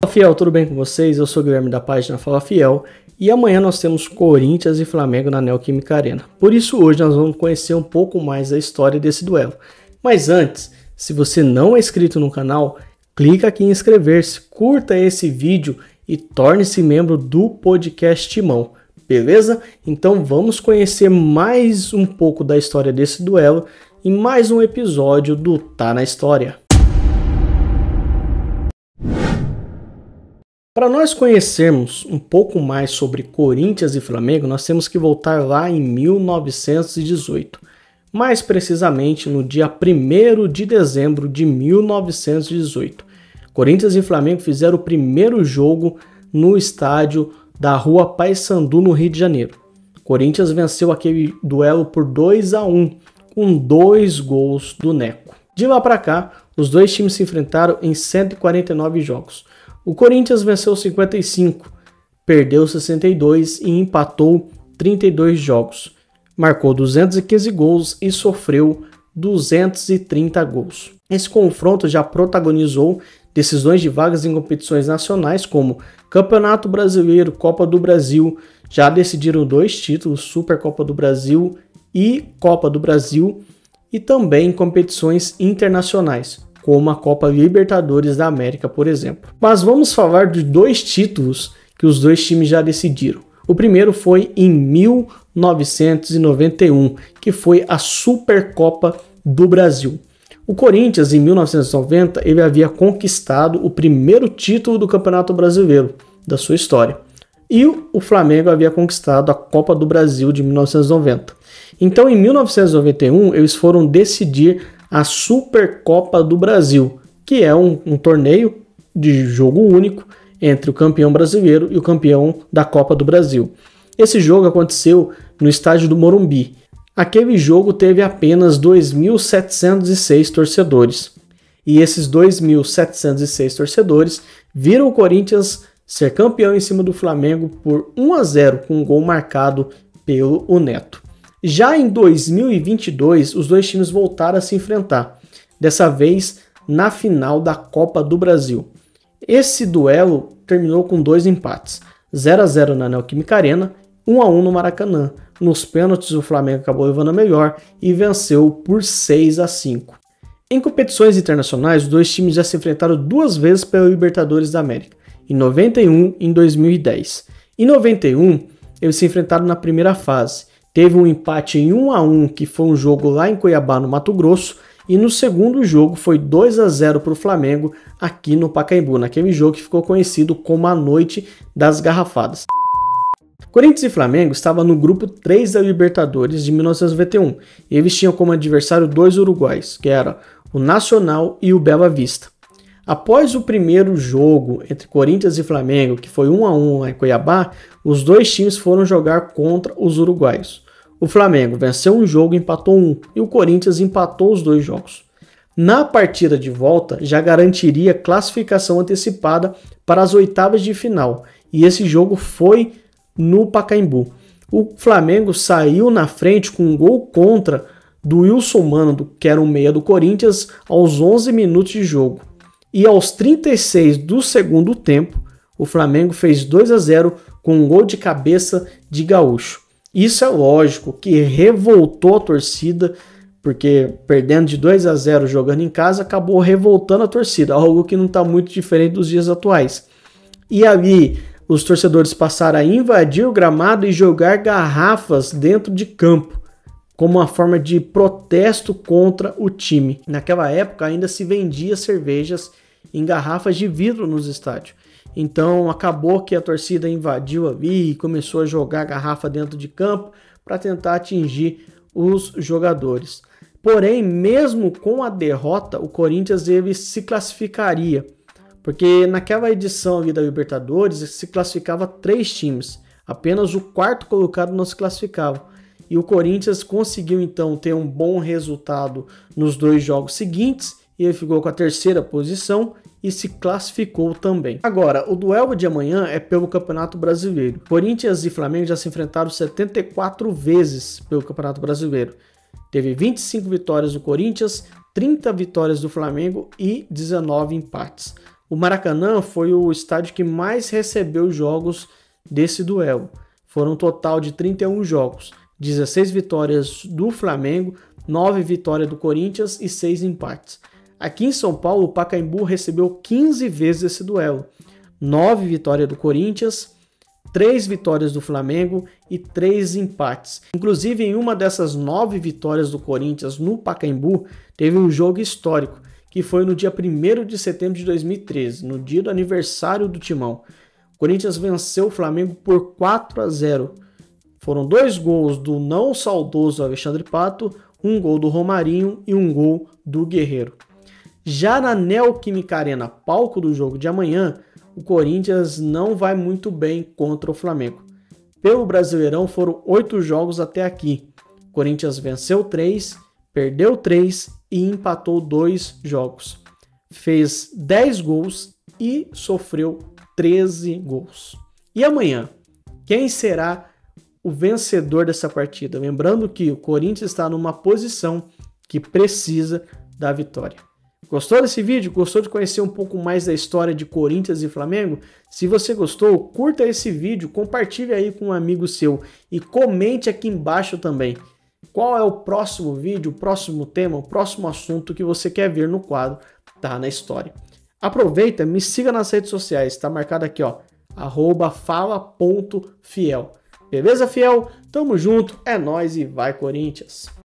Fala Fiel, tudo bem com vocês? Eu sou o Guilherme da página Fala Fiel e amanhã nós temos Corinthians e Flamengo na Neoquímica Arena. Por isso hoje nós vamos conhecer um pouco mais da história desse duelo. Mas antes, se você não é inscrito no canal, clica aqui em inscrever-se, curta esse vídeo e torne-se membro do podcast Timão, beleza? Então vamos conhecer mais um pouco da história desse duelo em mais um episódio do Tá na História. Para nós conhecermos um pouco mais sobre Corinthians e Flamengo, nós temos que voltar lá em 1918, mais precisamente no dia 1 de dezembro de 1918. Corinthians e Flamengo fizeram o primeiro jogo no estádio da Rua Paysandu, no Rio de Janeiro. Corinthians venceu aquele duelo por 2 a 1, com dois gols do Neco. De lá para cá, os dois times se enfrentaram em 149 jogos. O Corinthians venceu 55, perdeu 62 e empatou 32 jogos. Marcou 215 gols e sofreu 230 gols. Esse confronto já protagonizou decisões de vagas em competições nacionais como Campeonato Brasileiro, Copa do Brasil, já decidiram dois títulos, Supercopa do Brasil e Copa do Brasil, e também competições internacionais como a Copa Libertadores da América, por exemplo. Mas vamos falar de dois títulos que os dois times já decidiram. O primeiro foi em 1991, que foi a Supercopa do Brasil. O Corinthians, em 1990, ele havia conquistado o primeiro título do Campeonato Brasileiro da sua história. E o Flamengo havia conquistado a Copa do Brasil de 1990. Então, em 1991, eles foram decidir a Supercopa do Brasil, que é um, um torneio de jogo único entre o campeão brasileiro e o campeão da Copa do Brasil. Esse jogo aconteceu no estádio do Morumbi. Aquele jogo teve apenas 2.706 torcedores. E esses 2.706 torcedores viram o Corinthians ser campeão em cima do Flamengo por 1 a 0 com um gol marcado pelo Neto. Já em 2022, os dois times voltaram a se enfrentar, dessa vez na final da Copa do Brasil. Esse duelo terminou com dois empates: 0 a 0 na Neoquímica Arena, 1 a 1 no Maracanã. Nos pênaltis, o Flamengo acabou levando a melhor e venceu por 6 a 5. Em competições internacionais, os dois times já se enfrentaram duas vezes pelo Libertadores da América, em 91 e em 2010. Em 91, eles se enfrentaram na primeira fase Teve um empate em 1 a 1 que foi um jogo lá em Cuiabá, no Mato Grosso, e no segundo jogo foi 2 a 0 para o Flamengo aqui no Pacaembu, naquele jogo que ficou conhecido como a Noite das Garrafadas. Corinthians e Flamengo estavam no grupo 3 da Libertadores de 1991 e eles tinham como adversário dois uruguais, que era o Nacional e o Bela Vista. Após o primeiro jogo entre Corinthians e Flamengo, que foi 1 a 1 lá em Cuiabá, os dois times foram jogar contra os uruguaios. O Flamengo venceu um jogo e empatou um, e o Corinthians empatou os dois jogos. Na partida de volta, já garantiria classificação antecipada para as oitavas de final, e esse jogo foi no Pacaembu. O Flamengo saiu na frente com um gol contra do Wilson Mano, que era o um meia do Corinthians, aos 11 minutos de jogo. E aos 36 do segundo tempo, o Flamengo fez 2 a 0 com um gol de cabeça de Gaúcho. Isso é lógico que revoltou a torcida, porque perdendo de 2 a 0 jogando em casa, acabou revoltando a torcida, algo que não está muito diferente dos dias atuais. E ali os torcedores passaram a invadir o gramado e jogar garrafas dentro de campo, como uma forma de protesto contra o time. Naquela época ainda se vendia cervejas em garrafas de vidro nos estádios. Então acabou que a torcida invadiu ali e começou a jogar a garrafa dentro de campo para tentar atingir os jogadores. Porém, mesmo com a derrota, o Corinthians ele se classificaria, porque naquela edição ali da Libertadores se classificava três times, apenas o quarto colocado não se classificava. E o Corinthians conseguiu então ter um bom resultado nos dois jogos seguintes e ele ficou com a terceira posição e se classificou também. Agora, o duelo de amanhã é pelo Campeonato Brasileiro. Corinthians e Flamengo já se enfrentaram 74 vezes pelo Campeonato Brasileiro. Teve 25 vitórias do Corinthians, 30 vitórias do Flamengo e 19 empates. O Maracanã foi o estádio que mais recebeu jogos desse duelo. Foram um total de 31 jogos, 16 vitórias do Flamengo, 9 vitórias do Corinthians e 6 empates. Aqui em São Paulo, o Pacaembu recebeu 15 vezes esse duelo. 9 vitórias do Corinthians, 3 vitórias do Flamengo e 3 empates. Inclusive, em uma dessas 9 vitórias do Corinthians no Pacaembu, teve um jogo histórico, que foi no dia 1 de setembro de 2013, no dia do aniversário do Timão. O Corinthians venceu o Flamengo por 4 a 0. Foram dois gols do não saudoso Alexandre Pato, um gol do Romarinho e um gol do Guerreiro. Já na Neoquímica Arena, palco do jogo de amanhã, o Corinthians não vai muito bem contra o Flamengo. Pelo Brasileirão foram oito jogos até aqui. O Corinthians venceu três, perdeu três e empatou dois jogos. Fez 10 gols e sofreu 13 gols. E amanhã, quem será o vencedor dessa partida? Lembrando que o Corinthians está numa posição que precisa da vitória. Gostou desse vídeo? Gostou de conhecer um pouco mais da história de Corinthians e Flamengo? Se você gostou, curta esse vídeo, compartilhe aí com um amigo seu e comente aqui embaixo também. Qual é o próximo vídeo, o próximo tema, o próximo assunto que você quer ver no quadro Tá na História? Aproveita, me siga nas redes sociais, tá marcado aqui, ó, fala.fiel. Beleza, fiel? Tamo junto, é nós e vai Corinthians!